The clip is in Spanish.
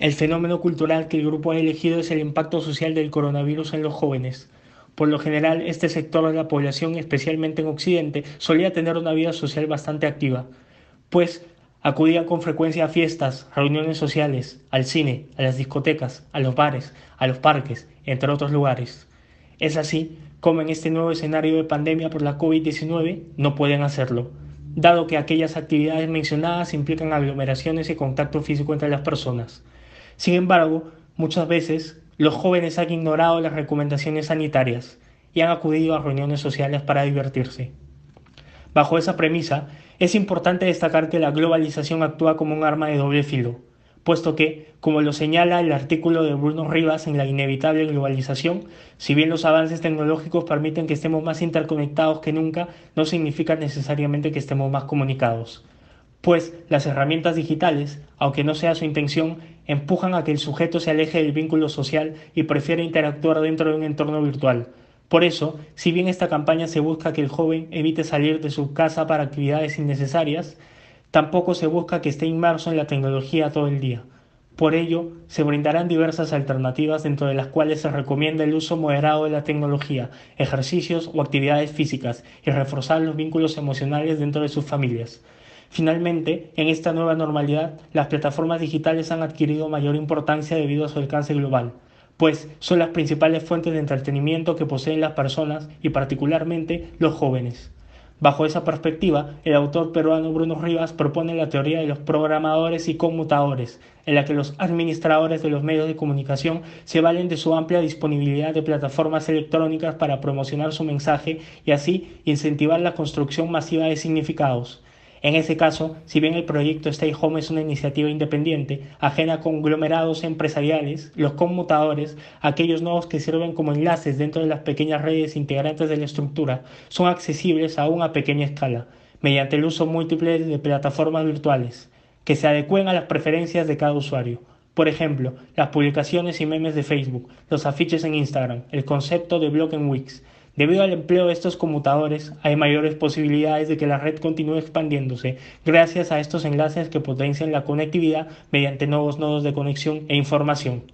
El fenómeno cultural que el grupo ha elegido es el impacto social del coronavirus en los jóvenes. Por lo general, este sector de la población, especialmente en Occidente, solía tener una vida social bastante activa, pues acudía con frecuencia a fiestas, reuniones sociales, al cine, a las discotecas, a los bares, a los parques, entre otros lugares. Es así como en este nuevo escenario de pandemia por la COVID-19 no pueden hacerlo, dado que aquellas actividades mencionadas implican aglomeraciones y contacto físico entre las personas. Sin embargo, muchas veces los jóvenes han ignorado las recomendaciones sanitarias y han acudido a reuniones sociales para divertirse. Bajo esa premisa, es importante destacar que la globalización actúa como un arma de doble filo, puesto que, como lo señala el artículo de Bruno Rivas en La inevitable globalización, si bien los avances tecnológicos permiten que estemos más interconectados que nunca, no significa necesariamente que estemos más comunicados, pues las herramientas digitales, aunque no sea su intención, empujan a que el sujeto se aleje del vínculo social y prefiera interactuar dentro de un entorno virtual. Por eso, si bien esta campaña se busca que el joven evite salir de su casa para actividades innecesarias, tampoco se busca que esté inmerso en la tecnología todo el día. Por ello, se brindarán diversas alternativas dentro de las cuales se recomienda el uso moderado de la tecnología, ejercicios o actividades físicas y reforzar los vínculos emocionales dentro de sus familias. Finalmente, en esta nueva normalidad, las plataformas digitales han adquirido mayor importancia debido a su alcance global, pues son las principales fuentes de entretenimiento que poseen las personas y particularmente los jóvenes. Bajo esa perspectiva, el autor peruano Bruno Rivas propone la teoría de los programadores y conmutadores, en la que los administradores de los medios de comunicación se valen de su amplia disponibilidad de plataformas electrónicas para promocionar su mensaje y así incentivar la construcción masiva de significados. En ese caso, si bien el proyecto Stay Home es una iniciativa independiente, ajena a conglomerados empresariales, los conmutadores, aquellos nodos que sirven como enlaces dentro de las pequeñas redes integrantes de la estructura, son accesibles aún a pequeña escala, mediante el uso múltiple de plataformas virtuales, que se adecuen a las preferencias de cada usuario. Por ejemplo, las publicaciones y memes de Facebook, los afiches en Instagram, el concepto de blog en Wix, Debido al empleo de estos conmutadores, hay mayores posibilidades de que la red continúe expandiéndose gracias a estos enlaces que potencian la conectividad mediante nuevos nodos de conexión e información.